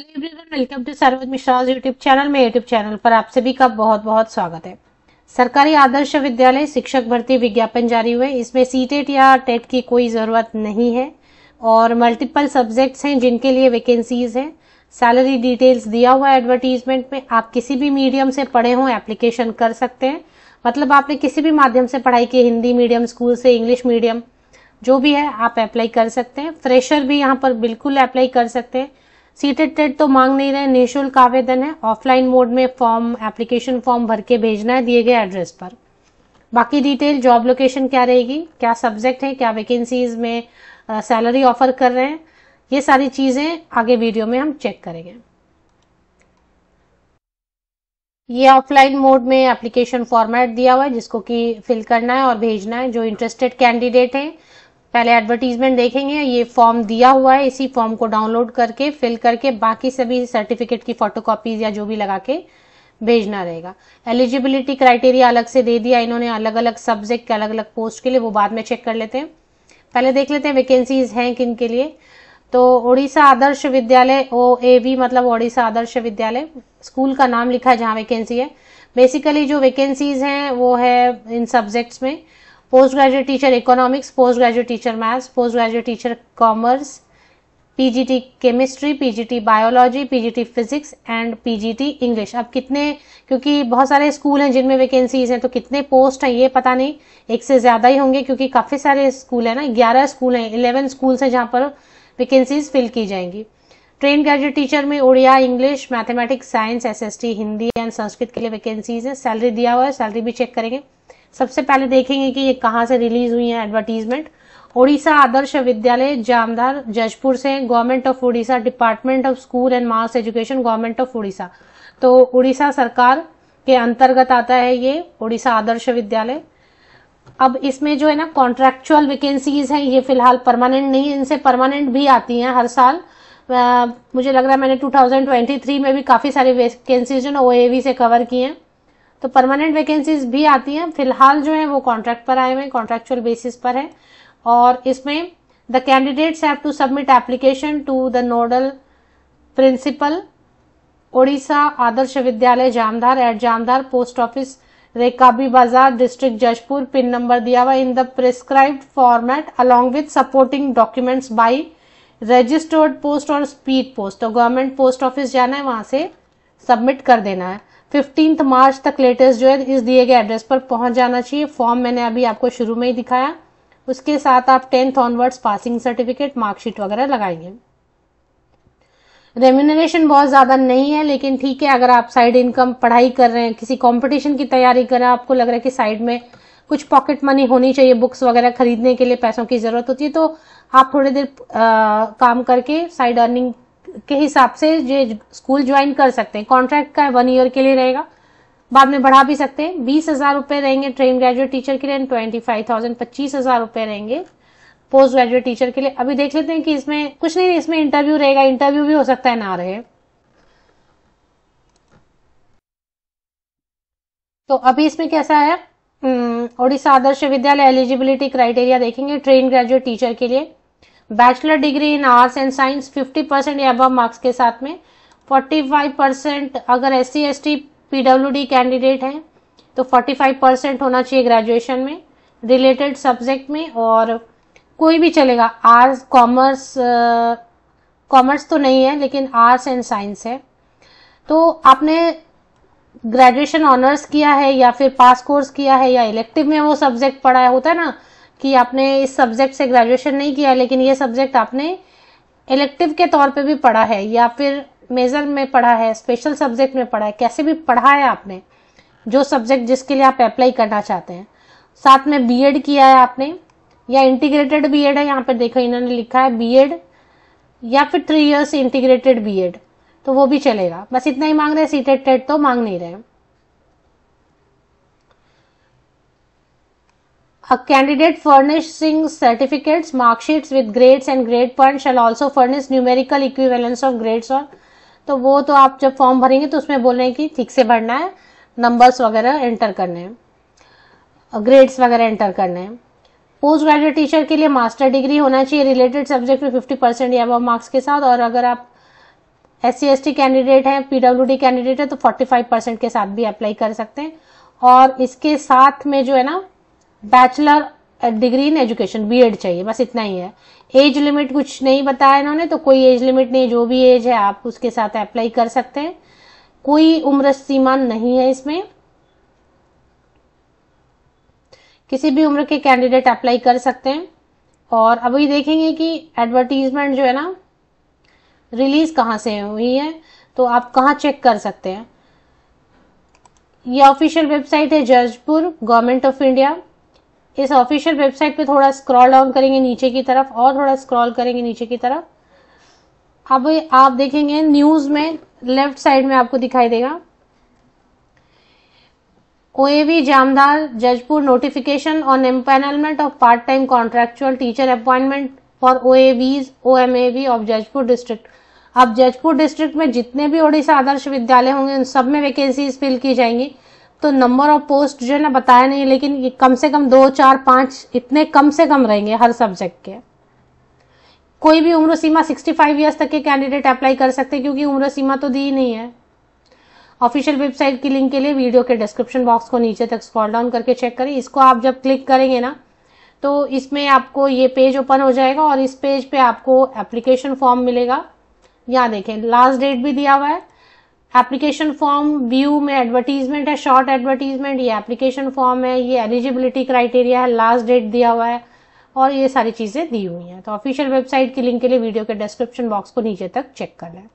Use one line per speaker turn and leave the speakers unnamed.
Hello everyone welcome to Saroj Mishra YouTube channel में YouTube channel पर आप सभी का बहुत बहुत स्वागत है सरकारी आदर्श विद्यालय शिक्षक भर्ती विज्ञापन जारी हुए इसमें सीटेट e या टेट e की कोई ज़रूरत नहीं है और मल्टीपल सब्जेक्ट्स हैं जिनके लिए वैकेंसीज हैं सैलरी डिटेल्स दिया हुआ एडवर्टीजमेंट में आप किसी भी मीडियम से पढ़े हों एप्लीकेशन कर सकते हैं मतलब आपने किसी भी माध्यम से पढ़ाई की हिंदी मीडियम स्कूल से इंग्लिश मीडियम जो भी है आप अप्लाई कर सकते हैं फ्रेशर भी यहाँ पर बिल्कुल अप्लाई कर सकते हैं सीटेड टेट तो मांग नहीं रहे निःशुल्क आवेदन है ऑफलाइन मोड में फॉर्म एप्लीकेशन फॉर्म भर के भेजना है दिए गए एड्रेस पर बाकी डिटेल जॉब लोकेशन क्या रहेगी क्या सब्जेक्ट है क्या वैकेंसीज में सैलरी ऑफर कर रहे हैं ये सारी चीजें आगे वीडियो में हम चेक करेंगे ये ऑफलाइन मोड में एप्लीकेशन फॉर्मेट दिया हुआ है जिसको कि फिल करना है और भेजना है जो इंटरेस्टेड कैंडिडेट है पहले एडवर्टीजमेंट देखेंगे ये फॉर्म दिया हुआ है इसी फॉर्म को डाउनलोड करके फिल करके बाकी सभी सर्टिफिकेट की फोटोकॉपीज या जो भी लगा के भेजना रहेगा एलिजिबिलिटी क्राइटेरिया अलग से दे दिया इन्होंने अलग अलग सब्जेक्ट के अलग अलग पोस्ट के लिए वो बाद में चेक कर लेते हैं पहले देख लेते हैं वैकेंसीज हैं किन के लिए तो ओडिशा आदर्श विद्यालय ओ ए वी मतलब ओडिशा आदर्श विद्यालय स्कूल का नाम लिखा है जहां वैकेंसी है बेसिकली जो वैकेंसीज हैं वो है इन सब्जेक्ट्स में post graduate teacher economics post graduate teacher maths post graduate teacher commerce PGT chemistry PGT biology PGT physics and PGT English अब कितने क्योंकि बहुत सारे स्कूल हैं जिनमें वैकेंसीज हैं तो कितने पोस्ट हैं ये पता नहीं एक से ज्यादा ही होंगे क्योंकि काफी सारे स्कूल हैं ना ग्यारह स्कूल हैं इलेवन स्कूल्स हैं जहाँ पर वैकेंसीज फिल की जाएंगी ट्रेन ग्रेजुएट टीचर में Odia English mathematics science S Hindi and Sanskrit के लिए वैकेंसीज है सैलरी दिया हुआ है सैलरी भी चेक करेंगे सबसे पहले देखेंगे कि ये कहाँ से रिलीज हुई है एडवर्टीजमेंट ओडिशा आदर्श विद्यालय जामदार जजपुर से government of Orissa department of school and mass education government of Orissa तो उड़ीसा सरकार के अंतर्गत आता है ये उड़ीसा आदर्श विद्यालय अब इसमें जो है ना कॉन्ट्रेक्चुअल वैकेंसीज हैं ये फिलहाल परमानेंट नहीं इनसे परमानेंट भी आती हैं हर साल आ, मुझे लग रहा है मैंने 2023 में भी काफ़ी सारी वैकेंसीज जो ना ओ से कवर की हैं तो परमानेंट वैकेंसीज भी आती हैं फिलहाल जो है वो कॉन्ट्रैक्ट पर आए हुए हैं कॉन्ट्रेक्चुअल बेसिस पर है और इसमें the candidates have to submit application to the nodal principal Odisha Adarsha Vidyalaya Jamdhar at Jamdhar post office Rekabi Bazar district Jashpur pin number दिया हुआ in the prescribe format along with supporting documents by registered post और स्पीड पोस्ट तो government post office जाना है वहां से submit कर देना है फिफ्टींथ मार्च तक लेटेस्ट जो है इस दिए गए एड्रेस पर पहुंच जाना चाहिए फॉर्म मैंने अभी आपको शुरू में ही दिखाया उसके साथ आप tenth onwards passing certificate mark sheet वगैरह लगाएंगे रेम्यूनरेशन बहुत ज्यादा नहीं है लेकिन ठीक है अगर आप साइड इनकम पढ़ाई कर रहे हैं किसी कंपटीशन की तैयारी कर रहे हैं आपको लग रहा है कि साइड में कुछ पॉकेट मनी होनी चाहिए बुक्स वगैरह खरीदने के लिए पैसों की जरूरत होती है तो आप थोड़ी देर आ, काम करके साइड अर्निंग के हिसाब से ये स्कूल ज्वाइन कर सकते हैं कॉन्ट्रैक्ट का वन ईयर के लिए रहेगा बाद में बढ़ा भी सकते हैं बीस हजार रुपए रहेंगे ट्रेन ग्रेजुएट टीचर के लिए ट्वेंटी फाइव थाउजेंड पच्चीस हजार रुपए रहेंगे पोस्ट ग्रेजुएट टीचर के लिए अभी देख लेते हैं कि इसमें कुछ नहीं इसमें इंटरव्यू रहेगा इंटरव्यू भी हो सकता है ना रहे तो अभी इसमें कैसा है हम्म, ओडिशा आदर्श विद्यालय एलिजिबिलिटी क्राइटेरिया देखेंगे ट्रेन ग्रेजुएट टीचर के लिए bachelor degree in arts and science 50 percent या अब मार्क्स के साथ में 45 परसेंट अगर S C S T P W D candidate हैं तो 45 परसेंट होना चाहिए ग्रेजुएशन में रिलेटेड सब्जेक्ट में और कोई भी चलेगा आर्ट्स कॉमर्स कॉमर्स तो नहीं है लेकिन आर्ट्स एंड साइंस है तो आपने ग्रेजुएशन ऑनर्स किया है या फिर पास कोर्स किया है या इलेक्टिव में वो सब्जेक्ट पढ़ा है होता है ना कि आपने इस सब्जेक्ट से ग्रेजुएशन नहीं किया लेकिन ये सब्जेक्ट आपने इलेक्टिव के तौर पे भी पढ़ा है या फिर मेजर में पढ़ा है स्पेशल सब्जेक्ट में पढ़ा है कैसे भी पढ़ा है आपने जो सब्जेक्ट जिसके लिए आप अप्लाई करना चाहते हैं साथ में बीएड किया है आपने या इंटीग्रेटेड बीएड है यहाँ पर देखो इन्होंने लिखा है बीएड या फिर थ्री इयर्स इंटीग्रेटेड बीएड तो वो भी चलेगा बस इतना ही मांग रहे हैं सीटेड टेट तो मांग नहीं रहे हैं A candidate furnishing certificates, mark sheets with grades and grade points shall also furnish numerical equivalence of grades or. तो वो तो आप जब फॉर्म भरेंगे तो उसमें बोल रहे हैं कि ठीक से भरना है नंबर्स वगैरह एंटर करने हैं ग्रेड्स वगैरह एंटर करने हैं पोस्ट ग्रेजुएट टीचर के लिए मास्टर डिग्री होना चाहिए रिलेटेड सब्जेक्ट में फिफ्टी परसेंट या मार्क्स के साथ और अगर आप एस सी कैंडिडेट हैं पीडब्ल्यूडी कैंडिडेट है तो फोर्टी फाइव परसेंट के साथ भी अप्लाई कर सकते हैं और इसके साथ में जो है ना bachelor degree in education BEd चाहिए बस इतना ही है एज लिमिट कुछ नहीं बताया इन्होंने तो कोई एज लिमिट नहीं जो भी एज है आप उसके साथ अप्लाई कर सकते हैं कोई उम्र सीमा नहीं है इसमें किसी भी उम्र के कैंडिडेट अप्लाई कर सकते हैं और अभी देखेंगे कि एडवर्टीजमेंट जो है ना रिलीज कहां से हुई है तो आप कहा चेक कर सकते हैं यह ऑफिशियल वेबसाइट है जजपुर गवर्नमेंट ऑफ इंडिया इस ऑफिशियल वेबसाइट पे थोड़ा स्क्रॉल डाउन करेंगे नीचे की तरफ और थोड़ा स्क्रॉल करेंगे नीचे की तरफ अब आप देखेंगे न्यूज में लेफ्ट साइड में आपको दिखाई देगा OAV Jamdar Jajpur notification on empanelment of part time contractual teacher appointment for OAVs OMAV of Jajpur district अब जजपुर डिस्ट्रिक्ट में जितने भी ओडिशा आदर्श विद्यालय होंगे उन सब में वैकेंसीज फिल की जाएंगी तो नंबर ऑफ पोस्ट जो है ना बताया नहीं लेकिन ये कम से कम दो चार पांच इतने कम से कम रहेंगे हर सब्जेक्ट के कोई भी उम्र सीमा 65 फाइव ईयर्स तक के कैंडिडेट अप्लाई कर सकते हैं क्योंकि उम्र सीमा तो दी नहीं है ऑफिशियल वेबसाइट की लिंक के लिए वीडियो के डिस्क्रिप्शन बॉक्स को नीचे तक स्क्रॉल डाउन करके चेक करें इसको आप जब क्लिक करेंगे ना तो इसमें आपको ये पेज ओपन हो जाएगा और इस पेज पे आपको एप्लीकेशन फॉर्म मिलेगा यहाँ देखें लास्ट डेट भी दिया हुआ है एप्लीकेशन फॉर्म व्यू में एडवर्टीजमेंट है शॉर्ट एडवर्टीजमेंट ये एप्लीकेशन फॉर्म है ये एलिजिबिलिटी क्राइटेरिया है लास्ट डेट दिया हुआ है और ये सारी चीज़ें दी हुई हैं तो ऑफिशियल वेबसाइट की लिंक के लिए वीडियो के डिस्क्रिप्शन बॉक्स को नीचे तक चेक कर लें